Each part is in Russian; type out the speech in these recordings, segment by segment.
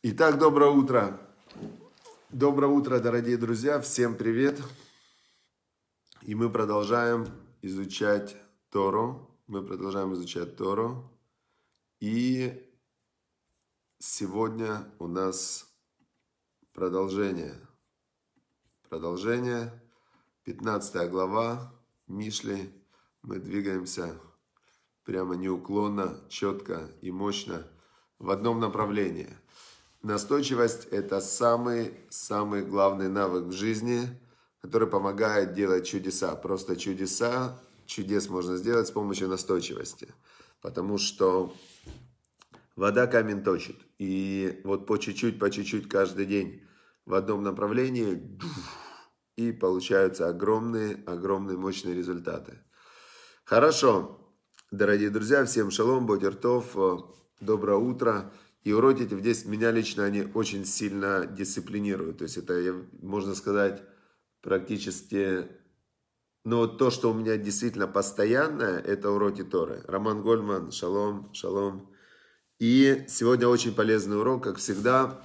Итак, доброе утро. Доброе утро, дорогие друзья. Всем привет. И мы продолжаем изучать Тору. Мы продолжаем изучать Тору. И сегодня у нас продолжение. Продолжение. 15 глава Мишли. Мы двигаемся прямо неуклонно, четко и мощно в одном направлении – Настойчивость – это самый-самый главный навык в жизни, который помогает делать чудеса. Просто чудеса, чудес можно сделать с помощью настойчивости. Потому что вода камень точит. И вот по чуть-чуть, по чуть-чуть каждый день в одном направлении и получаются огромные, огромные мощные результаты. Хорошо, дорогие друзья, всем шалом, бодертов, доброе утро. И уроки эти здесь меня лично они очень сильно дисциплинируют. То есть это, можно сказать, практически... Но ну, вот то, что у меня действительно постоянное, это уроки Торы. Роман Гольман, шалом, шалом. И сегодня очень полезный урок, как всегда.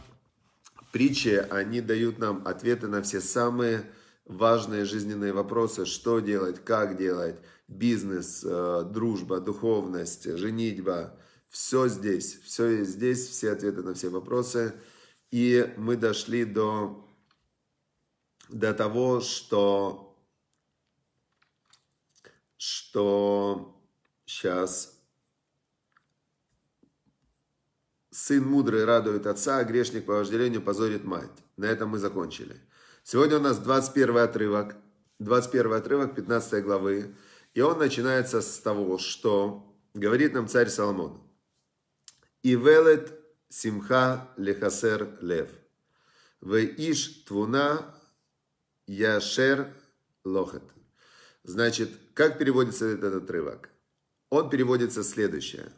Притчи, они дают нам ответы на все самые важные жизненные вопросы. Что делать, как делать, бизнес, э, дружба, духовность, женитьба – все здесь, все есть здесь, все ответы на все вопросы. И мы дошли до, до того, что, что сейчас Сын мудрый радует отца, а грешник по вожделению позорит мать. На этом мы закончили. Сегодня у нас 21 отрывок, 21 отрывок 15 главы. И он начинается с того, что говорит нам царь Соломон. Ивелет симха лехасер лев. иш твуна яшер лохет. Значит, как переводится этот отрывок? Он переводится следующее.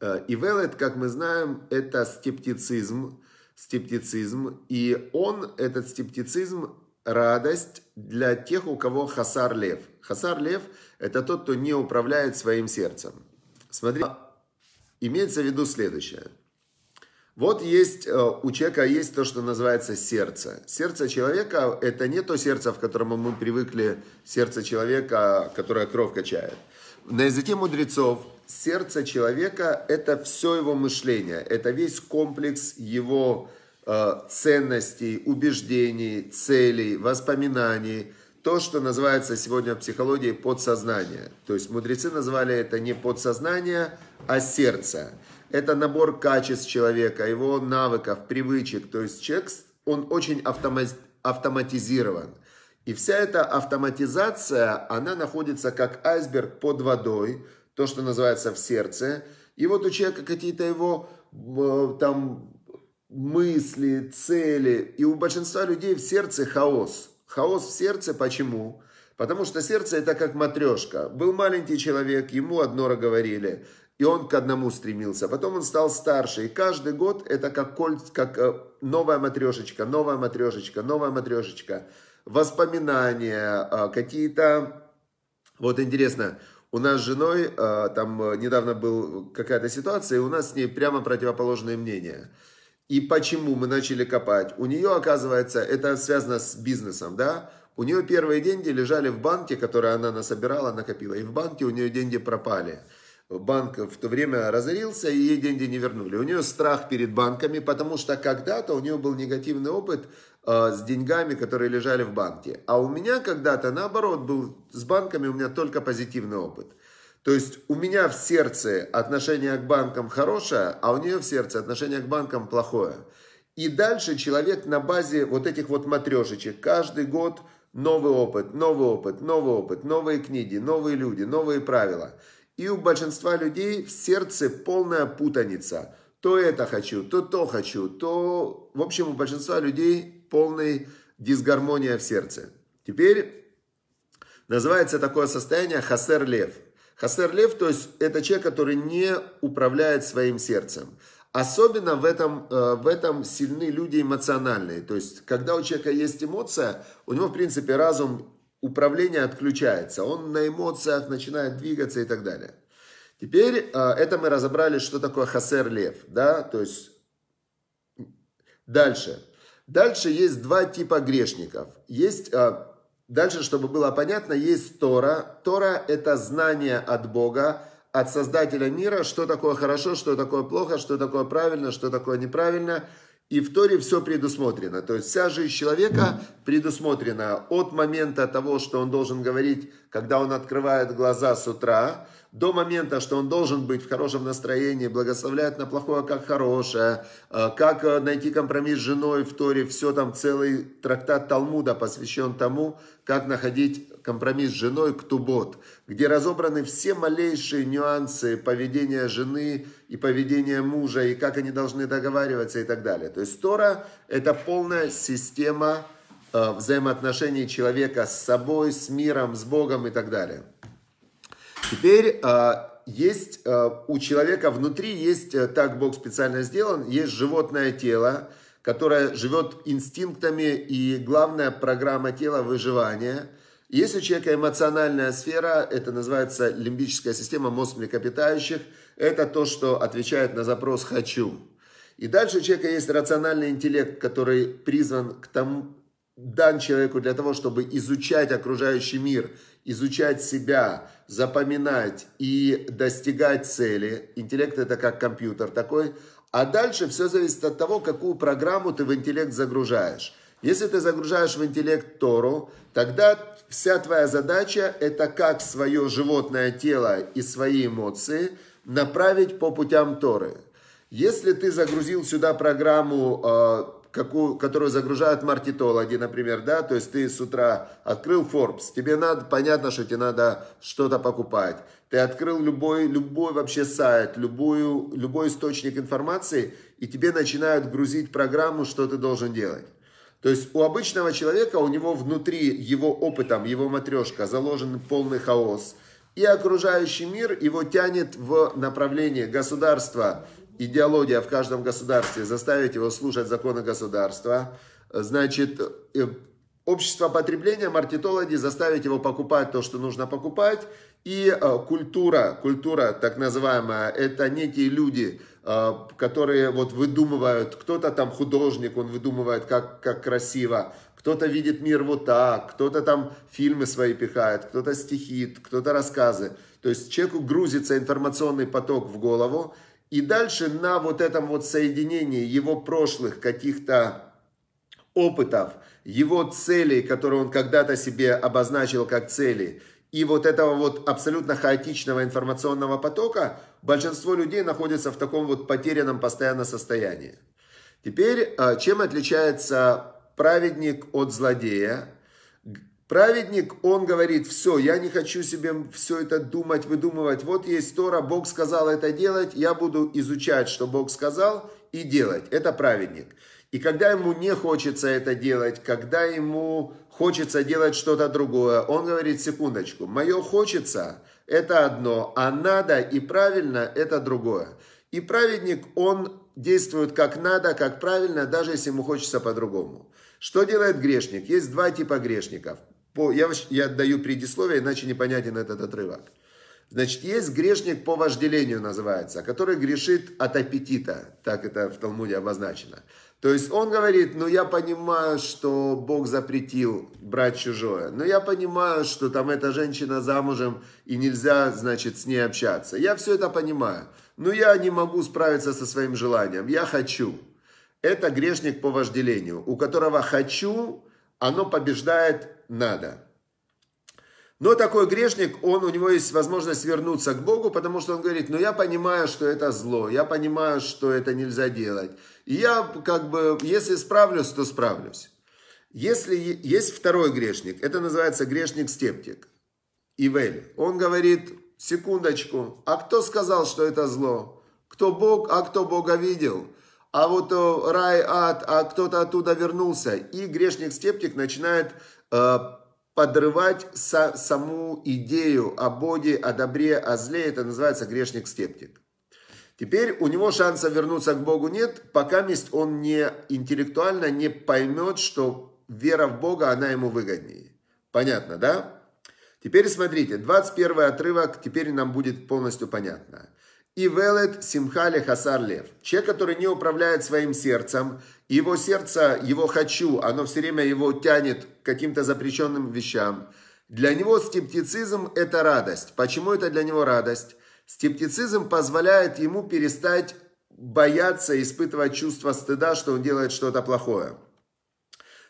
Э, Ивелет, как мы знаем, это скептицизм, скептицизм, и он, этот скептицизм, радость для тех, у кого хасар лев. Хасар лев – это тот, кто не управляет своим сердцем. Смотри, Имеется в виду следующее. Вот есть, э, у человека есть то, что называется сердце. Сердце человека – это не то сердце, в котором мы привыкли, сердце человека, которое кровь качает. На языке мудрецов сердце человека – это все его мышление, это весь комплекс его э, ценностей, убеждений, целей, воспоминаний – то, что называется сегодня в психологии подсознание. То есть мудрецы назвали это не подсознание, а сердце. Это набор качеств человека, его навыков, привычек. То есть человек, он очень автоматизирован. И вся эта автоматизация, она находится как айсберг под водой, то, что называется в сердце. И вот у человека какие-то его э, там мысли, цели. И у большинства людей в сердце хаос – Хаос в сердце почему? Потому что сердце это как матрешка. Был маленький человек, ему одно говорили, и он к одному стремился. Потом он стал старше, и каждый год это как, коль, как э, новая матрешечка, новая матрешечка, новая матрешечка. Воспоминания, э, какие-то... Вот интересно, у нас с женой, э, там недавно была какая-то ситуация, и у нас с ней прямо противоположные мнения – и почему мы начали копать? У нее, оказывается, это связано с бизнесом, да? У нее первые деньги лежали в банке, которые она насобирала, накопила. И в банке у нее деньги пропали. Банк в то время разорился, и ей деньги не вернули. У нее страх перед банками, потому что когда-то у нее был негативный опыт э, с деньгами, которые лежали в банке. А у меня когда-то, наоборот, был с банками у меня только позитивный опыт – то есть у меня в сердце отношение к банкам хорошее, а у нее в сердце отношение к банкам плохое. И дальше человек на базе вот этих вот матрешечек каждый год новый опыт, новый опыт, новый опыт, новые книги, новые люди, новые правила. И у большинства людей в сердце полная путаница. То это хочу, то то хочу, то... В общем, у большинства людей полная дисгармония в сердце. Теперь называется такое состояние хасер лев – Хасер лев, то есть это человек, который не управляет своим сердцем. Особенно в этом, э, в этом сильны люди эмоциональные. То есть, когда у человека есть эмоция, у него, в принципе, разум управления отключается. Он на эмоциях начинает двигаться и так далее. Теперь э, это мы разобрали, что такое хасер лев. Да? То есть, дальше. Дальше есть два типа грешников. Есть э, Дальше, чтобы было понятно, есть Тора. Тора – это знание от Бога, от Создателя мира, что такое хорошо, что такое плохо, что такое правильно, что такое неправильно – и в Торе все предусмотрено. То есть вся жизнь человека предусмотрена от момента того, что он должен говорить, когда он открывает глаза с утра, до момента, что он должен быть в хорошем настроении, благословлять на плохое как хорошее, э, как э, найти компромисс с женой в Торе, все там целый трактат Талмуда посвящен тому, как находить компромисс с женой «Ктубот», где разобраны все малейшие нюансы поведения жены и поведения мужа, и как они должны договариваться и так далее. То есть Тора – это полная система э, взаимоотношений человека с собой, с миром, с Богом и так далее. Теперь э, есть э, у человека внутри есть э, так Бог специально сделан, есть животное тело, которое живет инстинктами и главная программа тела выживания – если у человека эмоциональная сфера, это называется лимбическая система мозг млекопитающих, это то, что отвечает на запрос «хочу». И дальше у человека есть рациональный интеллект, который призван к тому, дан человеку для того, чтобы изучать окружающий мир, изучать себя, запоминать и достигать цели. Интеллект это как компьютер такой. А дальше все зависит от того, какую программу ты в интеллект загружаешь. Если ты загружаешь в интеллект Тору, тогда вся твоя задача – это как свое животное тело и свои эмоции направить по путям Торы. Если ты загрузил сюда программу, э, какую, которую загружают маркетологи, например, да, то есть ты с утра открыл Forbes, тебе надо, понятно, что тебе надо что-то покупать. Ты открыл любой, любой вообще сайт, любую, любой источник информации, и тебе начинают грузить программу, что ты должен делать. То есть у обычного человека, у него внутри его опытом, его матрешка заложен полный хаос. И окружающий мир его тянет в направление государства, идеология в каждом государстве, заставить его слушать законы государства. Значит, э, общество потребления, маркетологи заставить его покупать то, что нужно покупать. И э, культура, культура так называемая, это некие люди, а, которые вот выдумывают, кто-то там художник, он выдумывает, как, как красиво, кто-то видит мир вот так, кто-то там фильмы свои пихает, кто-то стихи, кто-то рассказы. То есть человеку грузится информационный поток в голову, и дальше на вот этом вот соединении его прошлых каких-то опытов, его целей, которые он когда-то себе обозначил как цели – и вот этого вот абсолютно хаотичного информационного потока, большинство людей находится в таком вот потерянном постоянно состоянии. Теперь, э, чем отличается праведник от злодея? Праведник, он говорит, все, я не хочу себе все это думать, выдумывать. Вот есть Тора, Бог сказал это делать, я буду изучать, что Бог сказал, и делать. Это праведник. И когда ему не хочется это делать, когда ему хочется делать что-то другое. Он говорит, секундочку, мое хочется – это одно, а надо и правильно – это другое. И праведник, он действует как надо, как правильно, даже если ему хочется по-другому. Что делает грешник? Есть два типа грешников. я, я даю предисловие, иначе непонятен этот отрывок. Значит, есть грешник по вожделению называется, который грешит от аппетита, так это в Талмуде обозначено. То есть он говорит, ну я понимаю, что Бог запретил брать чужое, но я понимаю, что там эта женщина замужем и нельзя, значит, с ней общаться. Я все это понимаю, но я не могу справиться со своим желанием, я хочу. Это грешник по вожделению, у которого «хочу» оно побеждает «надо». Но такой грешник, он, у него есть возможность вернуться к Богу, потому что он говорит, ну я понимаю, что это зло, я понимаю, что это нельзя делать. И я как бы, если справлюсь, то справлюсь. Если есть второй грешник, это называется грешник-стептик, Ивель. Он говорит, секундочку, а кто сказал, что это зло? Кто Бог, а кто Бога видел? А вот э, рай, ад, а кто-то оттуда вернулся. И грешник-стептик начинает э, подрывать са- саму идею о Боге, о добре, о зле. Это называется грешник-скептик. Теперь у него шанса вернуться к Богу нет, пока месть он не интеллектуально не поймет, что вера в Бога, она ему выгоднее. Понятно, да? Теперь смотрите, 21 отрывок, теперь нам будет полностью понятно. И велет симхали хасар лев. Человек, который не управляет своим сердцем, его сердце, его хочу, оно все время его тянет к каким-то запрещенным вещам. Для него скептицизм – это радость. Почему это для него радость? Скептицизм позволяет ему перестать бояться испытывать чувство стыда, что он делает что-то плохое.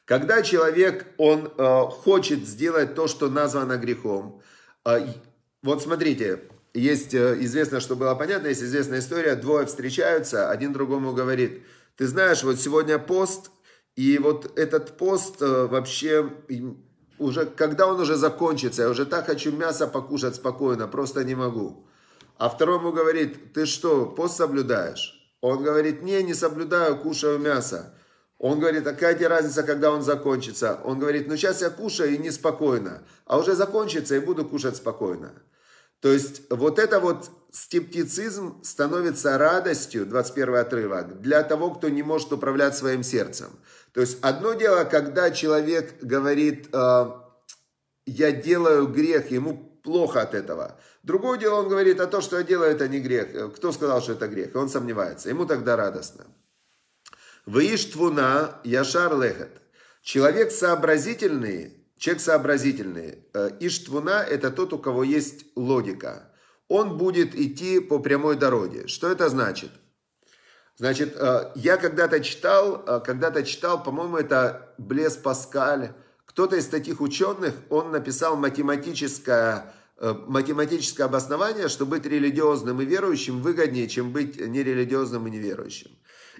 Когда человек, он э, хочет сделать то, что названо грехом, э, вот смотрите, есть э, известно, что было понятно, есть известная история, двое встречаются, один другому говорит, ты знаешь, вот сегодня пост, и вот этот пост э, вообще уже, когда он уже закончится, я уже так хочу мясо покушать спокойно, просто не могу. А второму говорит, ты что, пост соблюдаешь? Он говорит, не, не соблюдаю, кушаю мясо. Он говорит, а какая тебе разница, когда он закончится? Он говорит, ну сейчас я кушаю и неспокойно, а уже закончится и буду кушать спокойно. То есть вот это вот скептицизм становится радостью, 21 отрывок, для того, кто не может управлять своим сердцем. То есть одно дело, когда человек говорит, э, я делаю грех, ему плохо от этого. Другое дело, он говорит, а то, что я делаю, это не грех. Кто сказал, что это грех? И он сомневается. Ему тогда радостно. Выиш твуна яшар лехет. Человек сообразительный Человек сообразительный. Э, Иштвуна – это тот, у кого есть логика. Он будет идти по прямой дороге. Что это значит? Значит, э, я когда-то читал, э, когда-то читал, по-моему, это Блес Паскаль, кто-то из таких ученых, он написал математическое, математическое обоснование, что быть религиозным и верующим выгоднее, чем быть нерелигиозным и неверующим.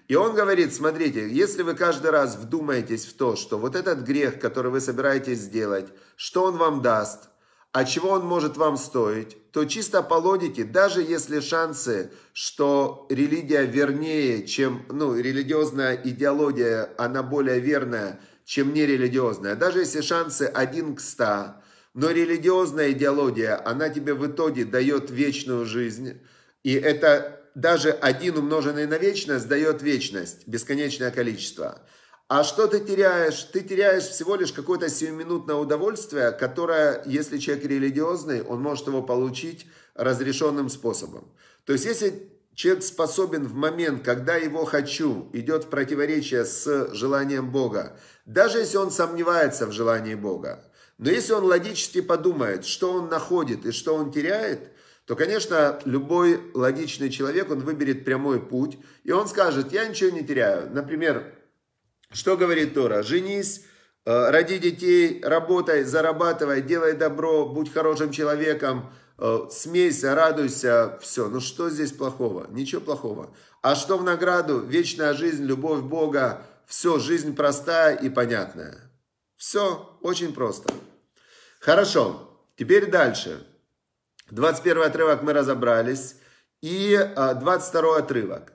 И он говорит, смотрите, если вы каждый раз вдумаетесь в то, что вот этот грех, который вы собираетесь сделать, что он вам даст, а чего он может вам стоить, то чисто по логике, даже если шансы, что религия вернее, чем, ну, религиозная идеология, она более верная, чем нерелигиозная, даже если шансы 1 к 100, но религиозная идеология, она тебе в итоге дает вечную жизнь, и это даже один умноженный на вечность дает вечность, бесконечное количество. А что ты теряешь? Ты теряешь всего лишь какое-то сиюминутное удовольствие, которое, если человек религиозный, он может его получить разрешенным способом. То есть, если человек способен в момент, когда его «хочу» идет в противоречие с желанием Бога, даже если он сомневается в желании Бога, но если он логически подумает, что он находит и что он теряет – то, конечно, любой логичный человек, он выберет прямой путь, и он скажет, я ничего не теряю. Например, что говорит Тора? Женись, э, роди детей, работай, зарабатывай, делай добро, будь хорошим человеком, э, смейся, радуйся, все. Ну что здесь плохого? Ничего плохого. А что в награду? Вечная жизнь, любовь Бога, все, жизнь простая и понятная. Все очень просто. Хорошо, теперь дальше. 21 отрывок мы разобрались. И 22 а, отрывок.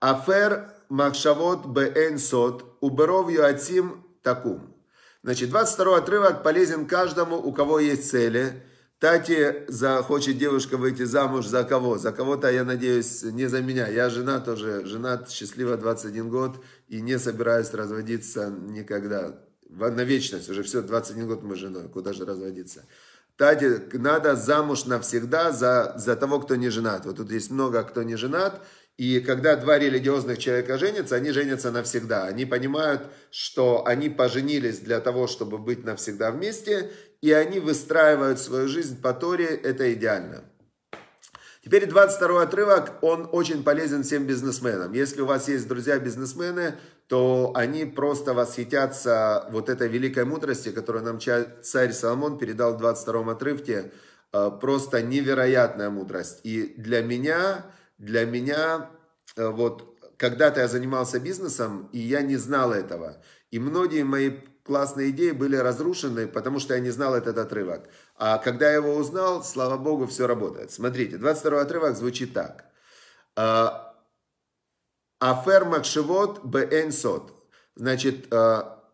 Афер махшавот бен сот уберов юатим такум. Значит, 22 отрывок полезен каждому, у кого есть цели. Тати захочет девушка выйти замуж за кого? За кого-то, я надеюсь, не за меня. Я жена тоже, женат, счастливо 21 год и не собираюсь разводиться никогда. На вечность уже все, 21 год мы с женой, куда же разводиться. Тати, надо замуж навсегда за, за того, кто не женат. Вот тут есть много кто не женат. И когда два религиозных человека женятся, они женятся навсегда. Они понимают, что они поженились для того, чтобы быть навсегда вместе, и они выстраивают свою жизнь по Торе, это идеально. Теперь 22 отрывок, он очень полезен всем бизнесменам. Если у вас есть друзья-бизнесмены, то они просто восхитятся вот этой великой мудрости, которую нам царь Соломон передал в 22 отрывке. Э, просто невероятная мудрость. И для меня, для меня, э, вот когда-то я занимался бизнесом, и я не знал этого. И многие мои классные идеи были разрушены, потому что я не знал этот отрывок. А когда я его узнал, слава богу, все работает. Смотрите, 22 отрывок звучит так. А, афер Макшевод Бен Сот. Значит, а,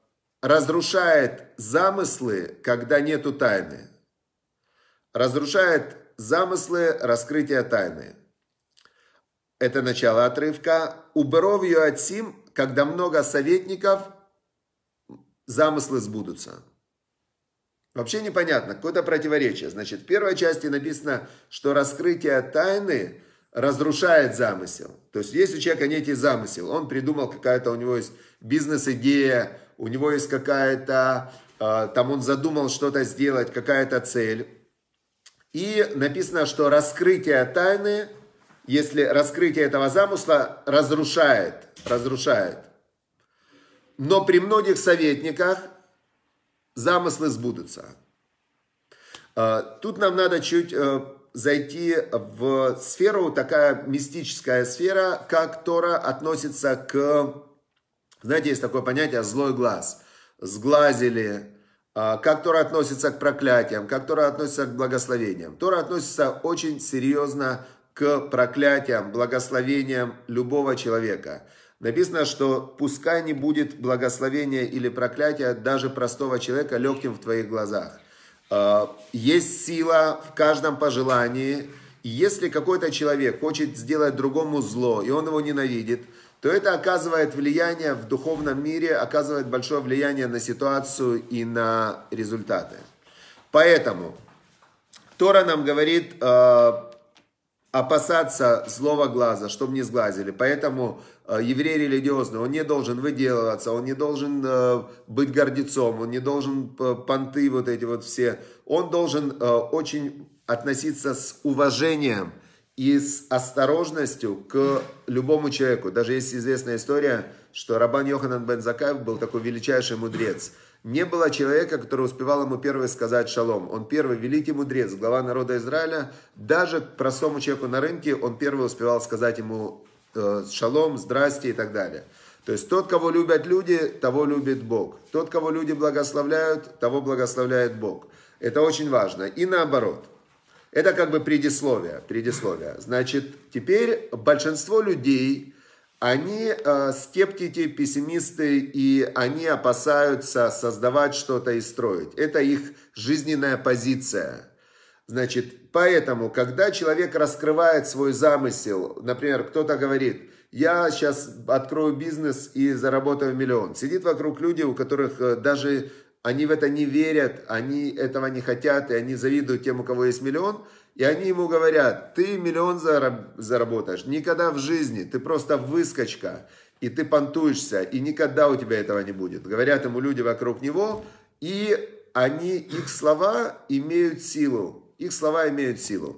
разрушает замыслы, когда нету тайны. Разрушает замыслы раскрытия тайны. Это начало отрывка. Уберов от сим, когда много советников, замыслы сбудутся. Вообще непонятно, какое-то противоречие. Значит, в первой части написано, что раскрытие тайны разрушает замысел. То есть, если у человека некий замысел, он придумал какая-то, у него есть бизнес-идея, у него есть какая-то, а, там он задумал что-то сделать, какая-то цель. И написано, что раскрытие тайны, если раскрытие этого замысла разрушает, разрушает. Но при многих советниках замыслы сбудутся. А, тут нам надо чуть э, зайти в сферу, такая мистическая сфера, как Тора относится к... Знаете, есть такое понятие «злой глаз». Сглазили, а, как Тора относится к проклятиям, как Тора относится к благословениям. Тора относится очень серьезно к проклятиям, благословениям любого человека – Написано, что пускай не будет благословения или проклятия даже простого человека легким в твоих глазах. А, есть сила в каждом пожелании. Если какой-то человек хочет сделать другому зло, и он его ненавидит, то это оказывает влияние в духовном мире, оказывает большое влияние на ситуацию и на результаты. Поэтому Тора нам говорит э, опасаться злого глаза, чтобы не сглазили. Поэтому Э, еврей религиозный, он не должен выделываться, он не должен э, быть гордецом, он не должен э, понты вот эти вот все. Он должен очень относиться с уважением и с осторожностью к любому человеку. Даже есть известная история, что Рабан Йоханан бен Закаев был такой величайший мудрец. Не было человека, который успевал ему первый сказать шалом. Он первый великий мудрец, глава народа Израиля. Даже простому человеку на рынке он первый успевал сказать ему Э, шалом, здрасте и так далее. То есть тот, кого любят люди, того любит Бог. Тот, кого люди благословляют, того благословляет Бог. Это очень важно. И наоборот. Это как бы предисловие. предисловие. Значит, теперь большинство людей, они э, скептики, пессимисты, и они опасаются создавать что-то и строить. Это их жизненная позиция. Значит, Поэтому, когда человек раскрывает свой замысел, например, кто-то говорит, я сейчас открою бизнес и заработаю миллион. Сидит вокруг люди, у которых э, даже они в это не верят, они этого не хотят, и они завидуют тем, у кого есть миллион. И они ему говорят, ты миллион заработаешь, никогда в жизни, ты просто выскочка, и ты понтуешься, и никогда у тебя этого не будет. Говорят ему люди вокруг него, и они, их слова имеют силу. Их слова имеют силу.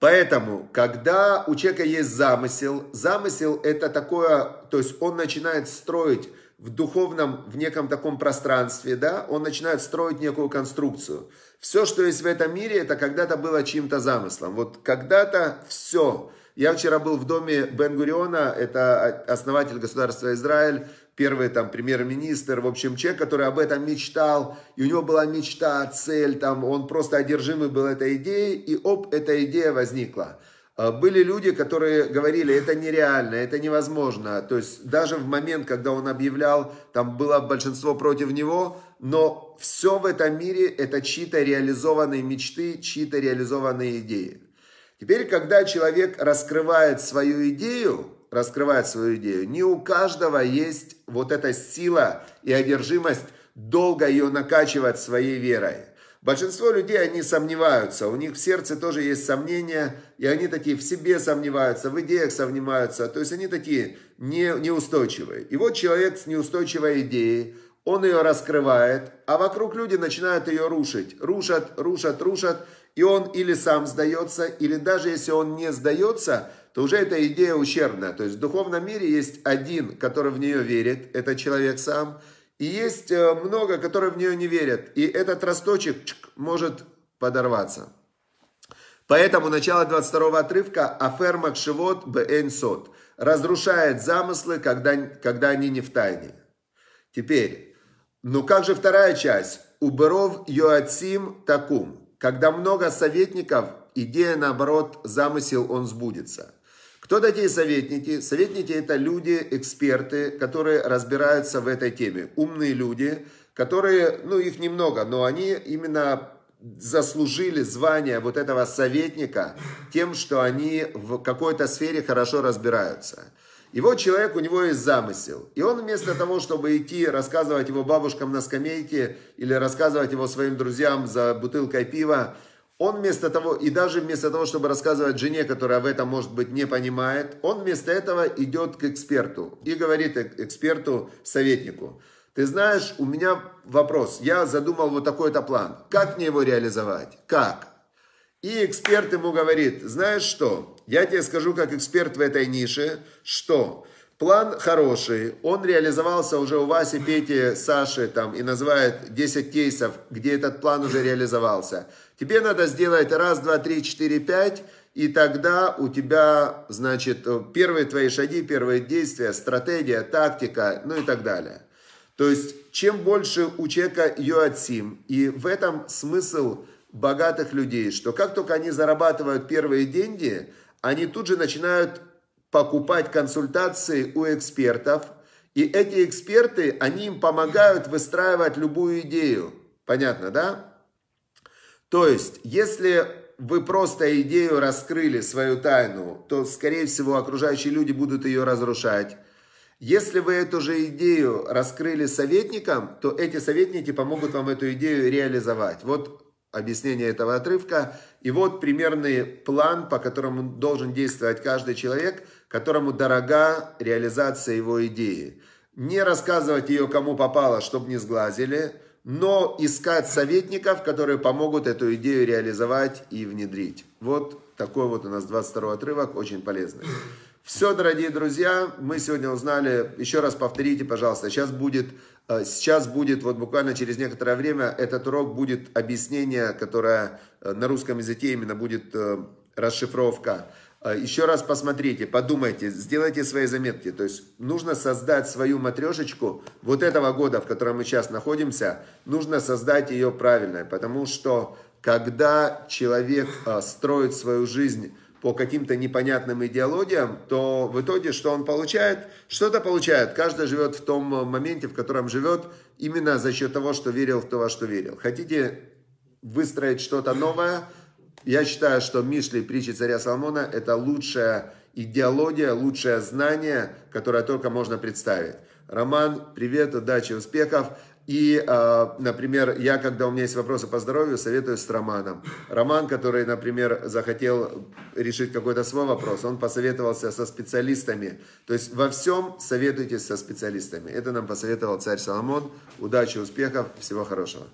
Поэтому, когда у человека есть замысел, замысел это такое, то есть он начинает строить в духовном, в неком таком пространстве, да, он начинает строить некую конструкцию. Все, что есть в этом мире, это когда-то было чьим-то замыслом. Вот когда-то все. Я вчера был в доме Бен-Гуриона, это основатель государства Израиль, первый там премьер-министр, в общем, человек, который об этом мечтал, и у него была мечта, цель, там, он просто одержимый был этой идеей, и оп, эта идея возникла. А, были люди, которые говорили, это нереально, это невозможно. То есть даже в момент, когда он объявлял, там было большинство против него, но все в этом мире это чьи-то реализованные мечты, чьи-то реализованные идеи. Теперь, когда человек раскрывает свою идею, раскрывает свою идею. Не у каждого есть вот эта сила и одержимость долго ее накачивать своей верой. Большинство людей, они сомневаются, у них в сердце тоже есть сомнения, и они такие в себе сомневаются, в идеях сомневаются, то есть они такие не, неустойчивые. И вот человек с неустойчивой идеей, он ее раскрывает, а вокруг люди начинают ее рушить, рушат, рушат, рушат, и он или сам сдается, или даже если он не сдается, то уже эта идея ущербна. То есть в духовном мире есть один, который в нее верит, это человек сам, и есть э, много, которые в нее не верят. И этот росточек чик, может подорваться. Поэтому начало 22 отрывка «Афер Макшивот Бен разрушает замыслы, когда, когда они не в тайне. Теперь, ну как же вторая часть? «Уберов Йоацим Такум». Когда много советников, идея, наоборот, замысел, он сбудется. Кто такие советники? Советники – это люди, эксперты, которые разбираются в этой теме. Умные люди, которые, ну, их немного, но они именно заслужили звание вот этого советника тем, что они в какой-то сфере хорошо разбираются – и вот человек, у него есть замысел. И он вместо того, чтобы идти рассказывать его бабушкам на скамейке или рассказывать его своим друзьям за бутылкой пива, он вместо того, и даже вместо того, чтобы рассказывать жене, которая в этом, может быть, не понимает, он вместо этого идет к эксперту и говорит эксперту, советнику, ты знаешь, у меня вопрос, я задумал вот такой-то план, как мне его реализовать, как? И эксперт ему говорит, знаешь что, я тебе скажу как эксперт в этой нише, что план хороший, он реализовался уже у Васи, Пети, Саши там и называет 10 кейсов, где этот план уже реализовался. Тебе надо сделать раз, два, три, четыре, пять, и тогда у тебя, значит, первые твои шаги, первые действия, стратегия, тактика, ну и так далее. То есть, чем больше у человека ее и в этом смысл – богатых людей, что как только они зарабатывают первые деньги, они тут же начинают покупать консультации у экспертов, и эти эксперты, они им помогают выстраивать любую идею. Понятно, да? То есть, если вы просто идею раскрыли, свою тайну, то, скорее всего, окружающие люди будут ее разрушать. Если вы эту же идею раскрыли советникам, то эти советники помогут вам эту идею реализовать. Вот объяснение этого отрывка. И вот примерный план, по которому должен действовать каждый человек, которому дорога реализация его идеи. Не рассказывать ее кому попало, чтобы не сглазили, но искать советников, которые помогут эту идею реализовать и внедрить. Вот такой вот у нас 22 отрывок, очень полезный. Все, дорогие друзья, мы сегодня узнали, еще раз повторите, пожалуйста, сейчас будет Э, сейчас будет, вот буквально через некоторое время, этот урок будет объяснение, которое э, на русском языке именно будет э, расшифровка. Еще раз посмотрите, подумайте, сделайте свои заметки. То есть нужно создать свою матрешечку вот этого года, в котором мы сейчас находимся, нужно создать ее правильной. Потому что когда человек строит свою жизнь по каким-то непонятным идеологиям, то в итоге что он получает? Что-то получает. Каждый живет в том моменте, в котором живет, именно за счет того, что верил в то, во что верил. Хотите выстроить что-то новое? Я считаю, что Мишли притчи царя Соломона – это лучшая идеология, лучшее знание, которое только можно представить. Роман, привет, удачи, успехов. И, а, например, я, когда у меня есть вопросы по здоровью, советую с Романом. Роман, который, например, захотел решить какой-то свой вопрос, он посоветовался со специалистами. То есть во всем советуйтесь со специалистами. Это нам посоветовал царь Соломон. Удачи, успехов, всего хорошего.